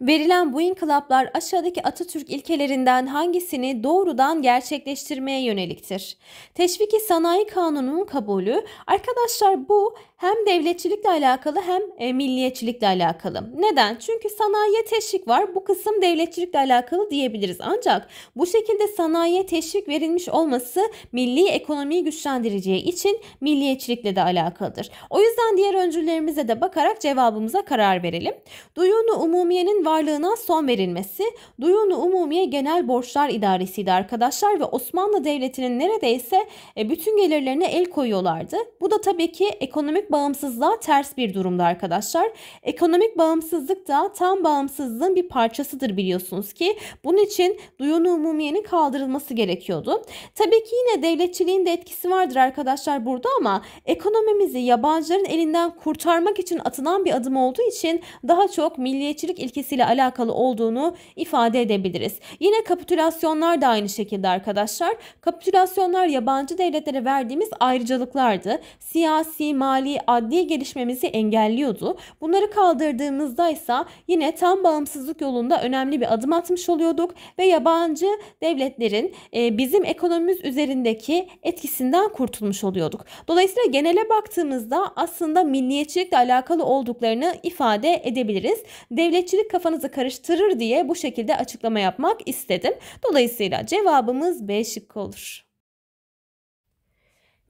Verilen bu inkılaplar aşağıdaki Atatürk ilkelerinden hangisini doğrudan gerçekleştirmeye yöneliktir? Teşviki Sanayi Kanunu'nun kabulü, arkadaşlar bu hem devletçilikle alakalı hem e, milliyetçilikle alakalı. Neden? Çünkü sanayiye teşvik var. Bu kısım devletçilikle alakalı diyebiliriz. Ancak bu şekilde sanayiye teşvik verilmiş olması milli ekonomiyi güçlendireceği için milliyetçilikle de alakalıdır. O yüzden diğer öncülerimize de bakarak cevabımıza karar verelim. Duyunu umumiyenin varlığına son verilmesi, Duyunu umumiye genel borçlar idaresiydi arkadaşlar ve Osmanlı Devleti'nin neredeyse e, bütün gelirlerine el koyuyorlardı. Bu da tabii ki ekonomik ekonomik bağımsızlığa ters bir durumda arkadaşlar. Ekonomik bağımsızlık da tam bağımsızlığın bir parçasıdır biliyorsunuz ki. Bunun için duyunu umumiyenin kaldırılması gerekiyordu. Tabii ki yine devletçiliğin de etkisi vardır arkadaşlar burada ama ekonomimizi yabancıların elinden kurtarmak için atılan bir adım olduğu için daha çok milliyetçilik ilkesiyle alakalı olduğunu ifade edebiliriz. Yine kapitülasyonlar da aynı şekilde arkadaşlar. Kapitülasyonlar yabancı devletlere verdiğimiz ayrıcalıklardı. Siyasi, mali, adli gelişmemizi engelliyordu. Bunları kaldırdığımızda ise yine tam bağımsızlık yolunda önemli bir adım atmış oluyorduk ve yabancı devletlerin e, bizim ekonomimiz üzerindeki etkisinden kurtulmuş oluyorduk. Dolayısıyla genele baktığımızda aslında milliyetçilikle alakalı olduklarını ifade edebiliriz. Devletçilik kafanızı karıştırır diye bu şekilde açıklama yapmak istedim. Dolayısıyla cevabımız B şıkkı olur.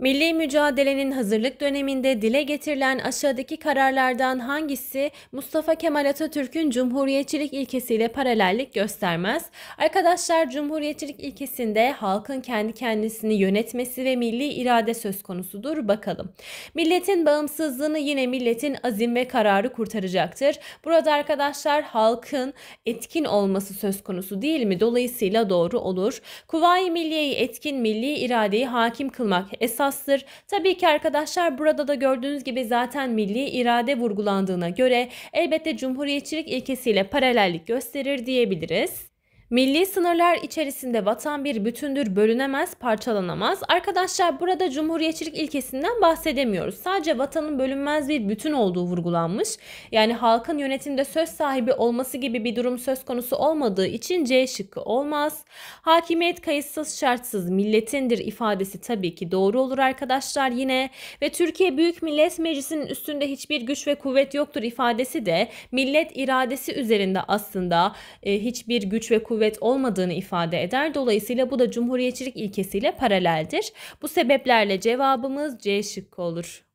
Milli mücadelenin hazırlık döneminde dile getirilen aşağıdaki kararlardan hangisi Mustafa Kemal Atatürk'ün cumhuriyetçilik ilkesiyle paralellik göstermez? Arkadaşlar cumhuriyetçilik ilkesinde halkın kendi kendisini yönetmesi ve milli irade söz konusudur bakalım. Milletin bağımsızlığını yine milletin azim ve kararı kurtaracaktır. Burada arkadaşlar halkın etkin olması söz konusu değil mi? Dolayısıyla doğru olur. Kuvayi Milliye'yi etkin milli iradeyi hakim kılmak esas esastır. Tabii ki arkadaşlar burada da gördüğünüz gibi zaten milli irade vurgulandığına göre elbette cumhuriyetçilik ilkesiyle paralellik gösterir diyebiliriz. Milli sınırlar içerisinde vatan bir bütündür, bölünemez, parçalanamaz. Arkadaşlar burada cumhuriyetçilik ilkesinden bahsedemiyoruz. Sadece vatanın bölünmez bir bütün olduğu vurgulanmış. Yani halkın yönetimde söz sahibi olması gibi bir durum söz konusu olmadığı için C şıkkı olmaz. Hakimiyet kayıtsız şartsız milletindir ifadesi tabii ki doğru olur arkadaşlar yine. Ve Türkiye Büyük Millet Meclisi'nin üstünde hiçbir güç ve kuvvet yoktur ifadesi de millet iradesi üzerinde aslında e, hiçbir güç ve kuvvet kuvvet olmadığını ifade eder. Dolayısıyla bu da cumhuriyetçilik ilkesiyle paraleldir. Bu sebeplerle cevabımız C şıkkı olur.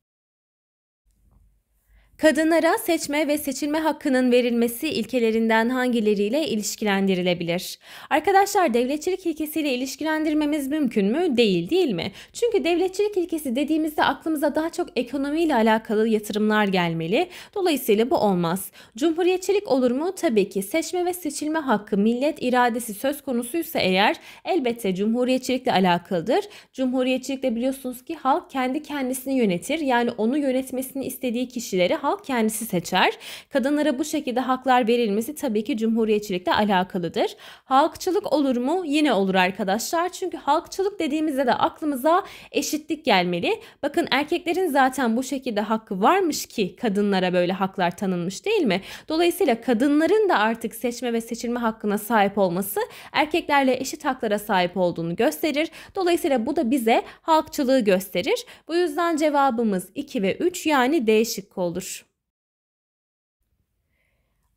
Kadınlara seçme ve seçilme hakkının verilmesi ilkelerinden hangileriyle ilişkilendirilebilir? Arkadaşlar devletçilik ilkesiyle ilişkilendirmemiz mümkün mü? Değil değil mi? Çünkü devletçilik ilkesi dediğimizde aklımıza daha çok ekonomiyle alakalı yatırımlar gelmeli. Dolayısıyla bu olmaz. Cumhuriyetçilik olur mu? Tabii ki. Seçme ve seçilme hakkı millet iradesi söz konusuysa eğer elbette cumhuriyetçilikle alakalıdır. Cumhuriyetçilikte biliyorsunuz ki halk kendi kendisini yönetir. Yani onu yönetmesini istediği kişileri halk halk kendisi seçer. Kadınlara bu şekilde haklar verilmesi tabii ki cumhuriyetçilikle alakalıdır. Halkçılık olur mu? Yine olur arkadaşlar. Çünkü halkçılık dediğimizde de aklımıza eşitlik gelmeli. Bakın erkeklerin zaten bu şekilde hakkı varmış ki kadınlara böyle haklar tanınmış değil mi? Dolayısıyla kadınların da artık seçme ve seçilme hakkına sahip olması erkeklerle eşit haklara sahip olduğunu gösterir. Dolayısıyla bu da bize halkçılığı gösterir. Bu yüzden cevabımız 2 ve 3 yani D şıkkı olur.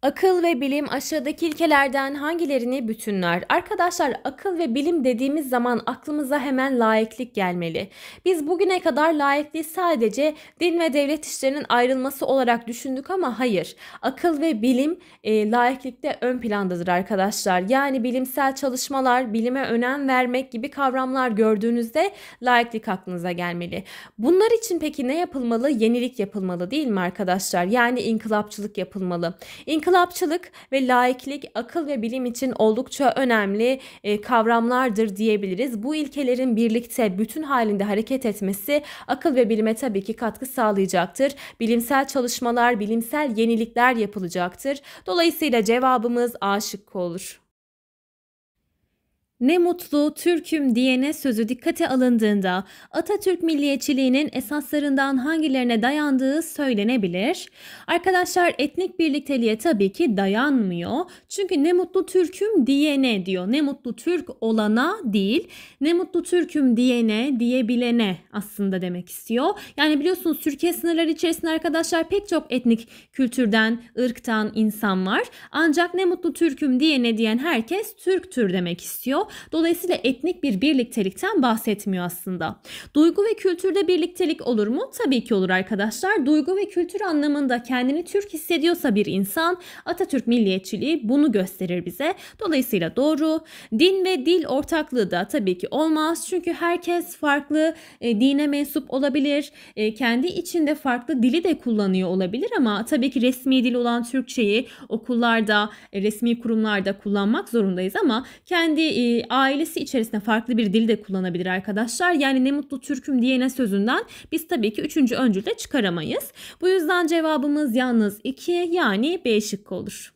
Akıl ve bilim aşağıdaki ilkelerden hangilerini bütünler? Arkadaşlar akıl ve bilim dediğimiz zaman aklımıza hemen laiklik gelmeli. Biz bugüne kadar laikliği sadece din ve devlet işlerinin ayrılması olarak düşündük ama hayır. Akıl ve bilim e, laiklikte ön plandadır arkadaşlar. Yani bilimsel çalışmalar, bilime önem vermek gibi kavramlar gördüğünüzde laiklik aklınıza gelmeli. Bunlar için peki ne yapılmalı? Yenilik yapılmalı değil mi arkadaşlar? Yani inkılapçılık yapılmalı. İnkılap İnkılapçılık ve laiklik akıl ve bilim için oldukça önemli e, kavramlardır diyebiliriz. Bu ilkelerin birlikte bütün halinde hareket etmesi akıl ve bilime tabii ki katkı sağlayacaktır. Bilimsel çalışmalar, bilimsel yenilikler yapılacaktır. Dolayısıyla cevabımız A şıkkı olur. Ne mutlu Türk'üm diyene sözü dikkate alındığında Atatürk milliyetçiliğinin esaslarından hangilerine dayandığı söylenebilir. Arkadaşlar etnik birlikteliğe tabii ki dayanmıyor. Çünkü ne mutlu Türk'üm diyene diyor. Ne mutlu Türk olana değil. Ne mutlu Türk'üm diyene, diyebilene aslında demek istiyor. Yani biliyorsunuz Türkiye sınırları içerisinde arkadaşlar pek çok etnik kültürden, ırktan insan var. Ancak ne mutlu Türk'üm diyene diyen herkes Türktür demek istiyor. Dolayısıyla etnik bir birliktelikten bahsetmiyor aslında. Duygu ve kültürde birliktelik olur mu? Tabii ki olur arkadaşlar. Duygu ve kültür anlamında kendini Türk hissediyorsa bir insan Atatürk milliyetçiliği bunu gösterir bize. Dolayısıyla doğru. Din ve dil ortaklığı da tabii ki olmaz. Çünkü herkes farklı e, dine mensup olabilir. E, kendi içinde farklı dili de kullanıyor olabilir ama tabii ki resmi dil olan Türkçeyi okullarda, e, resmi kurumlarda kullanmak zorundayız ama kendi e, ailesi içerisinde farklı bir dil de kullanabilir arkadaşlar. Yani ne mutlu Türk'üm diyene sözünden biz tabii ki üçüncü öncülde çıkaramayız. Bu yüzden cevabımız yalnız 2 yani B şıkkı olur.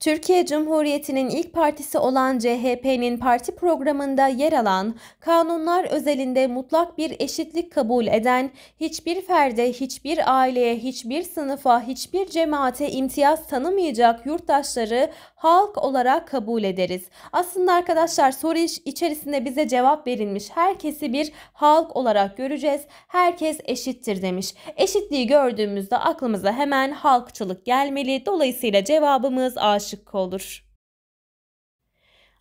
Türkiye Cumhuriyeti'nin ilk partisi olan CHP'nin parti programında yer alan, kanunlar özelinde mutlak bir eşitlik kabul eden, hiçbir ferde, hiçbir aileye, hiçbir sınıfa, hiçbir cemaate imtiyaz tanımayacak yurttaşları halk olarak kabul ederiz. Aslında arkadaşlar soru iş içerisinde bize cevap verilmiş. Herkesi bir halk olarak göreceğiz. Herkes eşittir demiş. Eşitliği gördüğümüzde aklımıza hemen halkçılık gelmeli. Dolayısıyla cevabımız aşık şıkkı olur.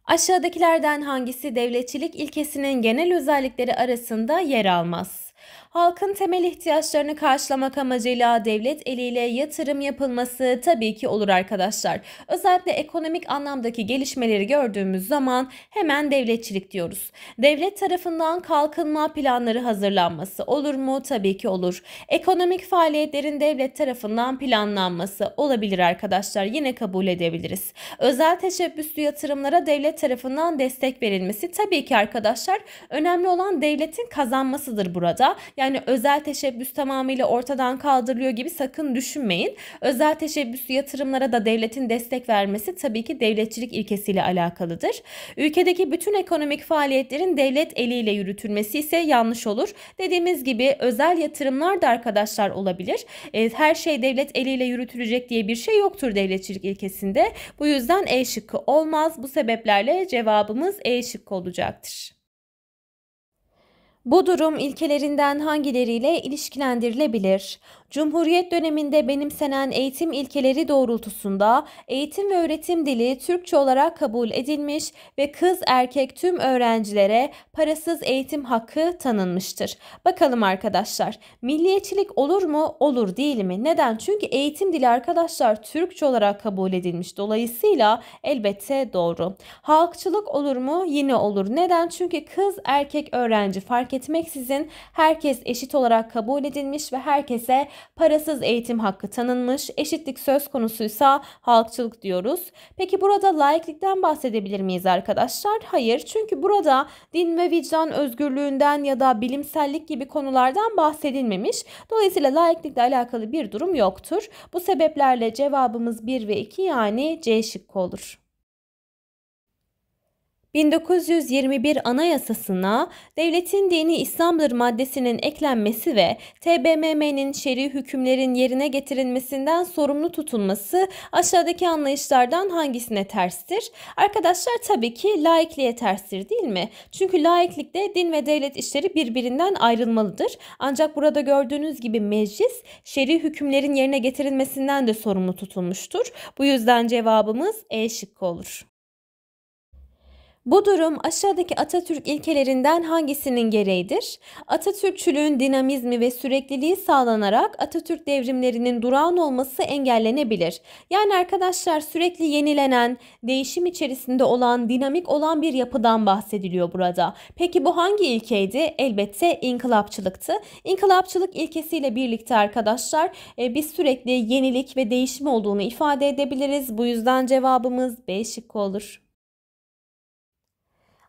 Aşağıdakilerden hangisi devletçilik ilkesinin genel özellikleri arasında yer almaz? Halkın temel ihtiyaçlarını karşılamak amacıyla devlet eliyle yatırım yapılması tabii ki olur arkadaşlar. Özellikle ekonomik anlamdaki gelişmeleri gördüğümüz zaman hemen devletçilik diyoruz. Devlet tarafından kalkınma planları hazırlanması olur mu? Tabii ki olur. Ekonomik faaliyetlerin devlet tarafından planlanması olabilir arkadaşlar. Yine kabul edebiliriz. Özel teşebbüslü yatırımlara devlet tarafından destek verilmesi tabii ki arkadaşlar önemli olan devletin kazanmasıdır burada. Yani yani özel teşebbüs tamamıyla ortadan kaldırılıyor gibi sakın düşünmeyin. Özel teşebbüs yatırımlara da devletin destek vermesi tabii ki devletçilik ilkesiyle alakalıdır. Ülkedeki bütün ekonomik faaliyetlerin devlet eliyle yürütülmesi ise yanlış olur. Dediğimiz gibi özel yatırımlar da arkadaşlar olabilir. E, her şey devlet eliyle yürütülecek diye bir şey yoktur devletçilik ilkesinde. Bu yüzden E şıkkı olmaz. Bu sebeplerle cevabımız E şıkkı olacaktır. Bu durum ilkelerinden hangileriyle ilişkilendirilebilir? Cumhuriyet döneminde benimsenen eğitim ilkeleri doğrultusunda eğitim ve öğretim dili Türkçe olarak kabul edilmiş ve kız erkek tüm öğrencilere parasız eğitim hakkı tanınmıştır. Bakalım arkadaşlar milliyetçilik olur mu? Olur değil mi? Neden? Çünkü eğitim dili arkadaşlar Türkçe olarak kabul edilmiş. Dolayısıyla elbette doğru. Halkçılık olur mu? Yine olur. Neden? Çünkü kız erkek öğrenci fark etmeksizin herkes eşit olarak kabul edilmiş ve herkese parasız eğitim hakkı tanınmış, eşitlik söz konusuysa halkçılık diyoruz. Peki burada laiklikten bahsedebilir miyiz arkadaşlar? Hayır çünkü burada din ve vicdan özgürlüğünden ya da bilimsellik gibi konulardan bahsedilmemiş. Dolayısıyla laiklikle alakalı bir durum yoktur. Bu sebeplerle cevabımız 1 ve 2 yani C şıkkı olur. 1921 Anayasasına devletin dini İslam'dır maddesinin eklenmesi ve TBMM'nin şer'i hükümlerin yerine getirilmesinden sorumlu tutulması aşağıdaki anlayışlardan hangisine terstir? Arkadaşlar tabii ki laikliğe terstir değil mi? Çünkü laiklikte din ve devlet işleri birbirinden ayrılmalıdır. Ancak burada gördüğünüz gibi meclis şer'i hükümlerin yerine getirilmesinden de sorumlu tutulmuştur. Bu yüzden cevabımız E şıkkı olur. Bu durum aşağıdaki Atatürk ilkelerinden hangisinin gereğidir? Atatürkçülüğün dinamizmi ve sürekliliği sağlanarak Atatürk devrimlerinin durağan olması engellenebilir. Yani arkadaşlar sürekli yenilenen, değişim içerisinde olan, dinamik olan bir yapıdan bahsediliyor burada. Peki bu hangi ilkeydi? Elbette inkılapçılıktı. İnkılapçılık ilkesiyle birlikte arkadaşlar e, biz sürekli yenilik ve değişim olduğunu ifade edebiliriz. Bu yüzden cevabımız B şıkkı olur.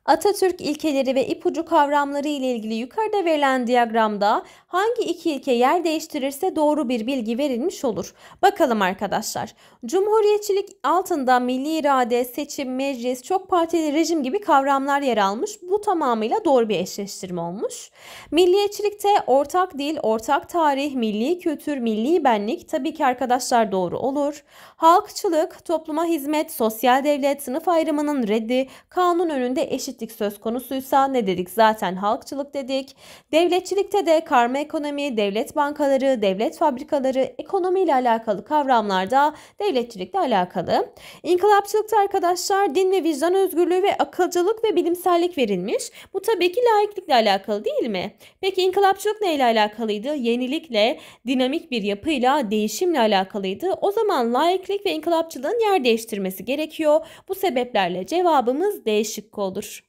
Atatürk ilkeleri ve ipucu kavramları ile ilgili yukarıda verilen diyagramda hangi iki ilke yer değiştirirse doğru bir bilgi verilmiş olur. Bakalım arkadaşlar. Cumhuriyetçilik altında milli irade, seçim, meclis, çok partili rejim gibi kavramlar yer almış. Bu tamamıyla doğru bir eşleştirme olmuş. Milliyetçilikte ortak dil, ortak tarih, milli kültür, milli benlik tabii ki arkadaşlar doğru olur. Halkçılık, topluma hizmet, sosyal devlet, sınıf ayrımının reddi, kanun önünde eşit eşitlik söz konusuysa ne dedik? Zaten halkçılık dedik. Devletçilikte de karma ekonomi, devlet bankaları, devlet fabrikaları, ekonomi ile alakalı kavramlarda devletçilikle alakalı. İnkılapçılıkta arkadaşlar din ve vicdan özgürlüğü ve akılcılık ve bilimsellik verilmiş. Bu tabii ki laiklikle alakalı değil mi? Peki inkılapçılık neyle alakalıydı? Yenilikle, dinamik bir yapıyla, değişimle alakalıydı. O zaman laiklik ve inkılapçılığın yer değiştirmesi gerekiyor. Bu sebeplerle cevabımız D şıkkı olur.